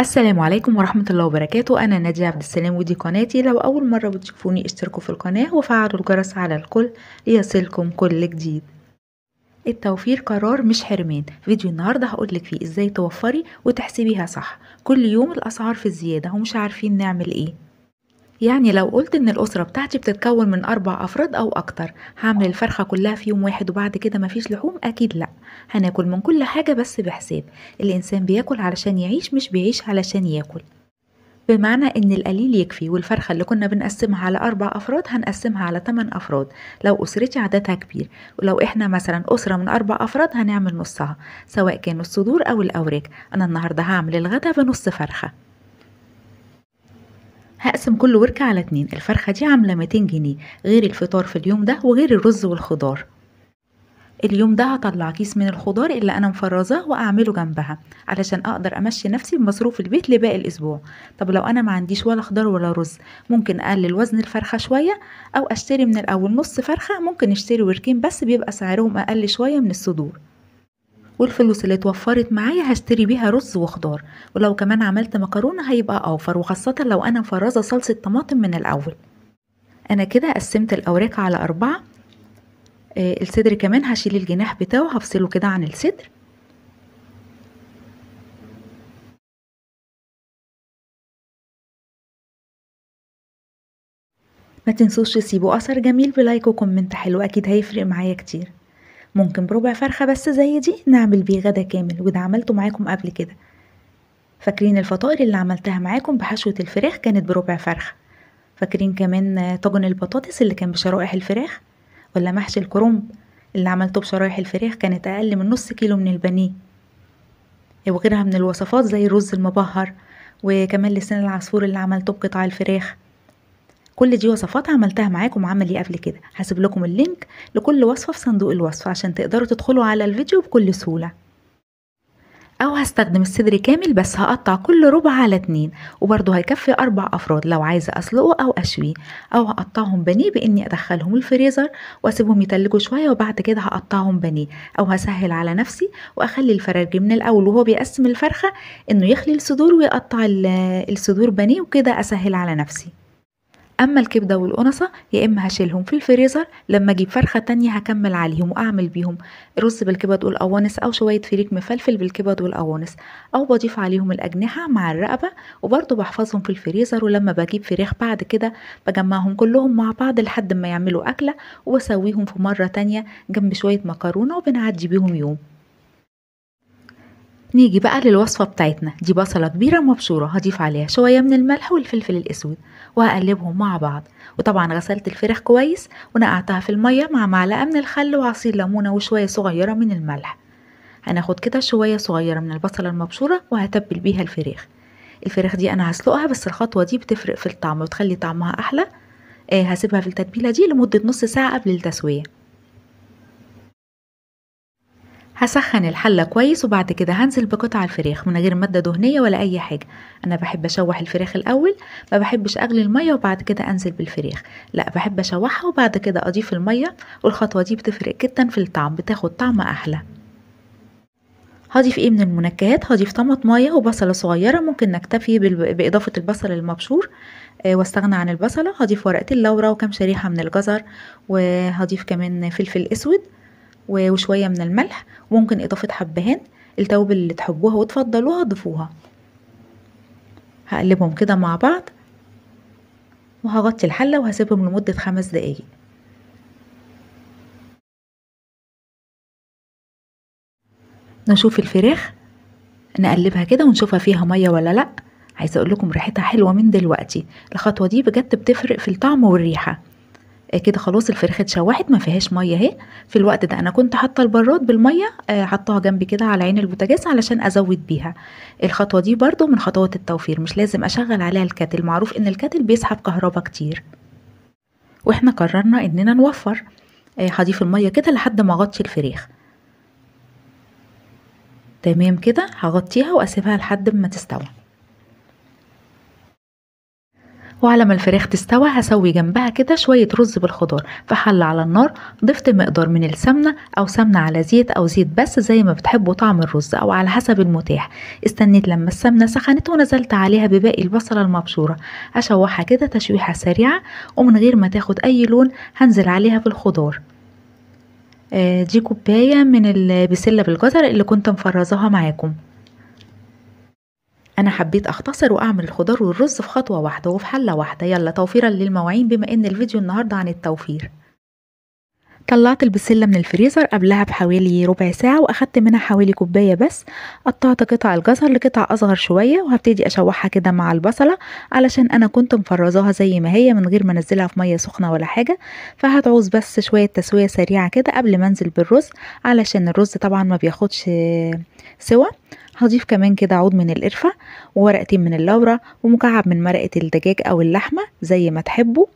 السلام عليكم ورحمة الله وبركاته أنا نادية عبد السلام ودي قناتي لو أول مرة بتشوفوني اشتركوا في القناة وفعلوا الجرس على الكل ليصلكم كل جديد التوفير قرار مش حرمان فيديو النهاردة هقولك فيه ازاي توفري وتحسبيها صح كل يوم الأسعار في الزيادة ومش عارفين نعمل ايه يعني لو قلت ان الاسره بتاعتي بتتكون من اربع افراد او اكتر هعمل الفرخه كلها في يوم واحد وبعد كده مفيش لحوم اكيد لا هناكل من كل حاجه بس بحساب الانسان بياكل علشان يعيش مش بيعيش علشان ياكل بمعنى ان القليل يكفي والفرخه اللي كنا بنقسمها على اربع افراد هنقسمها على ثمان افراد لو اسرتي عددها كبير ولو احنا مثلا اسره من اربع افراد هنعمل نصها سواء كانوا الصدور او الاوراق انا النهارده هعمل الغدا بنص فرخه هقسم كل وركة على اتنين الفرخة دي عاملة 200 جنيه غير الفطار في اليوم ده وغير الرز والخضار اليوم ده هطلع كيس من الخضار اللي انا مفرزاه واعمله جنبها علشان اقدر امشي نفسي بمصروف البيت لباقي الاسبوع طب لو انا ما عنديش ولا خضار ولا رز ممكن اقلل وزن الفرخه شويه او اشتري من الاول نص فرخه ممكن اشتري وركين بس بيبقى سعرهم اقل شويه من الصدور والفلوس اللي اتوفرت معايا هشتري بيها رز وخضار ولو كمان عملت مكرونة هيبقى أوفر وخاصة لو أنا مفرزة صلصة طماطم من الأول أنا كده قسمت الأوراق على أربعة آه، الصدر كمان هشيل الجناح بتاعه هفصله كده عن الصدر ما تنسوش تسيبوا اثر جميل بلايك وكومنت حلو اكيد هيفرق معايا كتير ممكن بربع فرخة بس زي دي نعمل بيه غدا كامل وده عملته معاكم قبل كده فاكرين الفطائر اللي عملتها معاكم بحشوة الفراخ كانت بربع فرخة فاكرين كمان طاجن البطاطس اللي كان بشرائح الفراخ ولا محشي الكرنب اللي عملته بشرايح الفراخ كانت أقل من نص كيلو من البانيه وغيرها من الوصفات زي الرز المبهر وكمان لسان العصفور اللي عملته بقطع الفراخ كل دي وصفات عملتها معاكم عملي ايه قبل كده هسيب لكم اللينك لكل وصفة في صندوق الوصف عشان تقدروا تدخلوا على الفيديو بكل سهولة او هستخدم الصدر كامل بس هقطع كل ربع على اتنين وبرضه هيكفي اربع افراد لو عايزه اسلقه او اشويه او هقطعهم بانيه باني ادخلهم الفريزر واسيبهم يتلجوا شويه وبعد كده هقطعهم بانيه او هسهل على نفسي واخلي الفرارج من الاول وهو بيقسم الفرخه انه يخلي الصدور ويقطع الصدور بانيه وكده اسهل على نفسي اما الكبده والقنصه يا اما هشيلهم في الفريزر لما اجيب فرخه تانية هكمل عليهم واعمل بيهم رز بالكبد والقوانص او شويه فريك مفلفل بالكبد والقوانص او بضيف عليهم الاجنحه مع الرقبه وبرضو بحفظهم في الفريزر ولما بجيب فريخ بعد كده بجمعهم كلهم مع بعض لحد ما يعملوا اكله وبسويهم في مره تانية جنب شويه مكرونه وبنعدي بيهم يوم نيجي بقى للوصفة بتاعتنا دي بصلة كبيرة مبشورة هضيف عليها شوية من الملح والفلفل الأسود وهقلبهم مع بعض وطبعا غسلت الفراخ كويس ونقعتها في المية مع معلقة من الخل وعصير ليمونة وشوية صغيرة من الملح هناخد كده شوية صغيرة من البصلة المبشورة وهتبل بيها الفراخ الفراخ دي أنا هسلقها بس الخطوة دي بتفرق في الطعم وتخلي طعمها أحلى آه، هسيبها في التتبيلة دي لمدة نص ساعة قبل التسوية هسخن الحله كويس وبعد كده هنزل بقطع الفراخ من غير ماده دهنيه ولا اي حاجه انا بحب اشوح الفراخ الاول ما بحبش اغلي الميه وبعد كده انزل بالفراخ لا بحب اشوحها وبعد كده اضيف الميه والخطوه دي بتفرق جدا في الطعم بتاخد طعم احلى هضيف ايه من المنكهات هضيف ميه وبصله صغيره ممكن نكتفي باضافه البصل المبشور آه، واستغنى عن البصله هضيف ورقه اللورة وكم شريحه من الجزر وهضيف كمان فلفل اسود وشوية من الملح وممكن إضافة حبهان التوابل اللي تحبوها وتفضلوها ضيفوها هقلبهم كده مع بعض وهغطي الحلة وهسيبهم لمدة خمس دقايق نشوف الفراخ نقلبها كده ونشوفها فيها مية ولا لأ عايزة أقول لكم ريحتها حلوة من دلوقتي الخطوة دي بجد بتفرق في الطعم والريحة آه، كده خلاص الفراخ اتشوحت ما فيهاش ميه اهي في الوقت ده انا كنت حاطه البراد بالميه آه، حطها جنبي كده على عين البوتاجاز علشان ازود بيها الخطوه دي برضو من خطوات التوفير مش لازم اشغل عليها الكاتل معروف ان الكاتل بيسحب كهربا كتير واحنا قررنا اننا نوفر آه، هضيف الميه كده لحد ما اغطي الفريخ تمام كده هغطيها واسيبها لحد ما تستوي وعلى ما الفراخ تستوى هسوي جنبها كده شوية رز بالخضار في على النار ضفت مقدار من السمنة أو سمنة على زيت أو زيت بس زي ما بتحبوا طعم الرز أو على حسب المتاح استنيت لما السمنة سخنت ونزلت عليها بباقي البصلة المبشورة أشوحها كده تشويحة سريعة ومن غير ما تاخد أي لون هنزل عليها في الخضار آه، دي كوباية من البسلة بالجزر اللي كنت مفرزاها معاكم انا حبيت اختصر واعمل الخضار والرز في خطوه واحده وفي حله واحده يلا توفيرا للمواعين بما ان الفيديو النهارده عن التوفير طلعت البسلة من الفريزر قبلها بحوالي ربع ساعة واخدت منها حوالي كوباية بس قطعت قطع الجزر لقطع اصغر شوية وهبتدي اشوحها كده مع البصلة علشان انا كنت مفرزاها زي ما هي من غير ما انزلها في مية سخنة ولا حاجة فهتعوز بس شوية تسوية سريعة كده قبل ما انزل بالرز علشان الرز طبعا ما بياخدش سوى هضيف كمان كده عود من القرفة وورقتين من اللورة ومكعب من مرقة الدجاج أو اللحمة زي ما تحبوا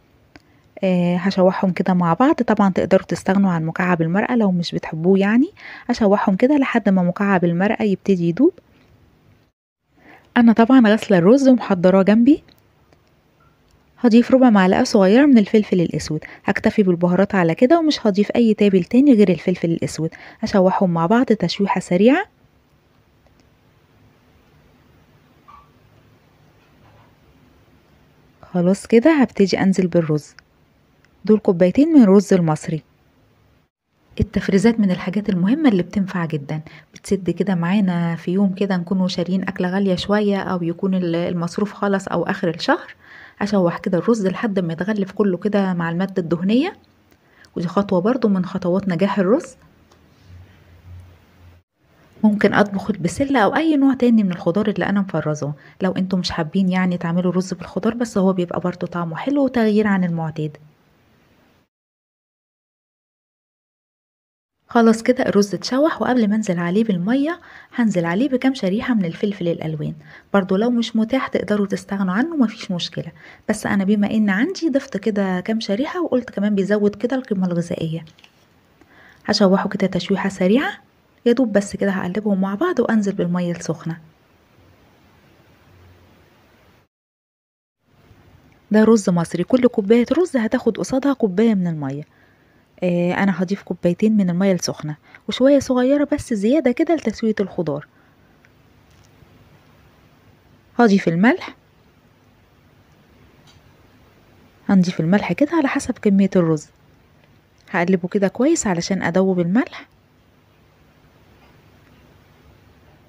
آه، هشوحهم كده مع بعض طبعا تقدروا تستغنوا عن مكعب المرقه لو مش بتحبوه يعني اشوحهم كده لحد ما مكعب المرقه يبتدي يدوب انا طبعا غسله الرز ومحضراه جنبي هضيف ربع معلقه صغيره من الفلفل الاسود هكتفي بالبهارات على كده ومش هضيف اي تابل تاني غير الفلفل الاسود اشوحهم مع بعض تشويحه سريعه خلاص كده هبتدي انزل بالرز دول كوبايتين من الرز المصري التفريزات من الحاجات المهمة اللي بتنفع جدا بتسد كده معانا في يوم كده نكونوا شارين أكلة غالية شوية أو يكون المصروف خلص أو آخر الشهر أشوح كده الرز لحد ما يتغلف كله كده مع المادة الدهنية ودي خطوة برضو من خطوات نجاح الرز ممكن اطبخ البسلة او اي نوع تاني من الخضار اللي انا مفرزاه لو انتم مش حابين يعني تعملوا رز بالخضار بس هو بيبقى برضو طعمه حلو وتغيير عن المعتاد خلاص كده الرز اتشوح وقبل ما انزل عليه بالمية هنزل عليه بكام شريحة من الفلفل الألوان برضو لو مش متاح تقدروا تستغنوا عنه مفيش مشكلة بس أنا بما إن عندي ضفت كده كام شريحة وقلت كمان بيزود كده القيمة الغذائية هشوحه كده تشويحة سريعة يدوب بس كده هقلبهم مع بعض وأنزل بالمية السخنة ده رز مصري كل كوباية رز هتاخد قصادها كوباية من المية آه، انا هضيف كوبايتين من الميه السخنه وشويه صغيره بس زياده كده لتسويه الخضار هضيف الملح هنضيف الملح كده على حسب كميه الرز هقلبه كده كويس علشان ادوب الملح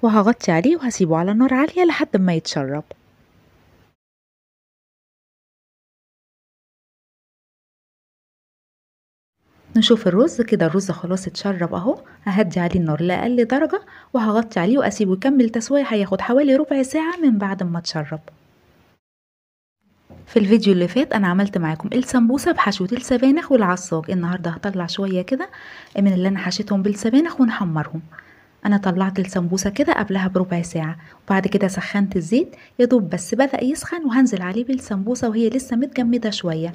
وهغطي عليه وهسيبه على نار عاليه لحد ما يتشرب نشوف الرز كده الرز خلاص اتشرب اهو ههدي عليه النار لاقل درجه وهغطي عليه واسيبه يكمل تسويه هياخد حوالي ربع ساعه من بعد ما اتشرب في الفيديو اللي فات انا عملت معاكم السمبوسه بحشوه السبانخ والعصاج النهارده هطلع شويه كده من اللي انا حشيتهم بالسبانخ ونحمرهم انا طلعت السمبوسه كده قبلها بربع ساعه وبعد كده سخنت الزيت يا دوب بس بدا يسخن وهنزل عليه بالسمبوسه وهي لسه متجمده شويه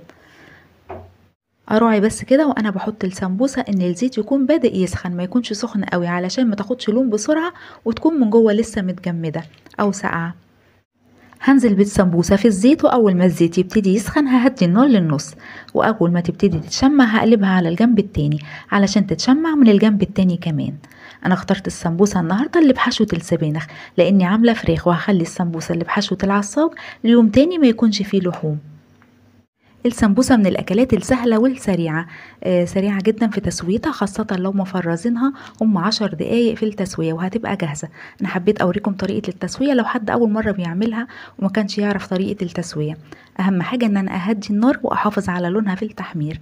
اراعي بس كده وانا بحط السمبوسه ان الزيت يكون بادئ يسخن ما يكونش سخن قوي علشان ما تاخدش لون بسرعه وتكون من جوه لسه متجمده او ساقعه هنزل بالسمبوسه في الزيت واول ما الزيت يبتدي يسخن ههدي النار للنص واول ما تبتدي تتشمع هقلبها على الجنب التاني علشان تتشمع من الجنب التاني كمان انا اخترت السمبوسه النهارده اللي بحشوه السبانخ لاني عامله فراخ وهخلي السمبوسه اللي بحشوه العصاب ليوم تاني ما يكونش فيه لحوم السمبوسه من الاكلات السهله والسريعه آه سريعه جدا في تسويتها خاصه لو مفرزينها هم عشر دقايق في التسويه وهتبقى جاهزه انا حبيت اوريكم طريقه التسويه لو حد اول مره بيعملها وما كانش يعرف طريقه التسويه اهم حاجه ان انا اهدي النار واحافظ على لونها في التحمير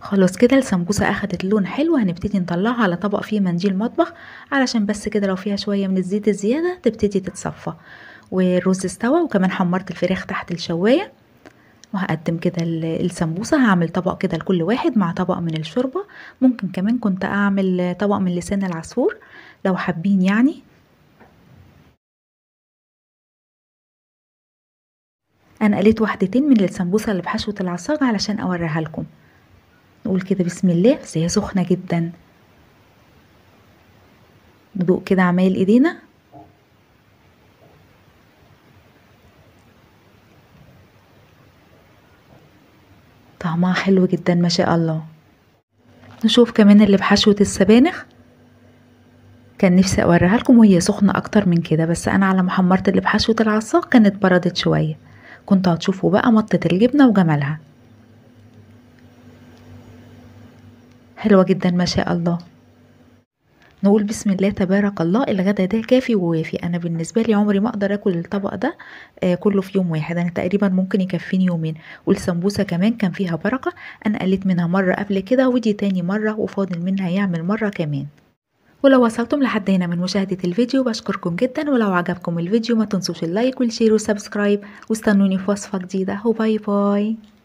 خلاص كده السمبوسه اخدت لون حلو هنبتدي نطلعها على طبق فيه منديل مطبخ علشان بس كده لو فيها شويه من الزيت الزياده تبتدي تتصفى والرز استوى وكمان حمرت الفراخ تحت الشوايه وهقدم كده السمبوسه هعمل طبق كده لكل واحد مع طبق من الشوربه ممكن كمان كنت اعمل طبق من لسان العصفور لو حابين يعني انا قليت واحدتين من السمبوسه اللي بحشوه العصاج علشان اوريها لكم نقول كده بسم الله بس هي سخنه جدا نذوق كده عمايل ايدينا طعمها حلو جدا ما شاء الله نشوف كمان اللي بحشوة السبانخ كان نفسي اوريها لكم وهي سخنة اكتر من كده بس انا على ما حمرت اللي بحشوة العصاق كانت بردت شوية كنت هتشوفوا بقى مطة الجبنة وجمالها حلوة جدا ما شاء الله نقول بسم الله تبارك الله الغدا ده كافي ووافي انا بالنسبه لي عمري ما اقدر اكل الطبق ده آه كله في يوم واحد انا تقريبا ممكن يكفيني يومين والسمبوسه كمان كان فيها بركه انا قلت منها مره قبل كده ودي تاني مره وفاضل منها يعمل مره كمان ولو وصلتم لحد هنا من مشاهدة الفيديو بشكركم جدا ولو عجبكم الفيديو ما تنسوش اللايك والشير والسبسكرايب واستنوني في وصفة جديدة وباي باي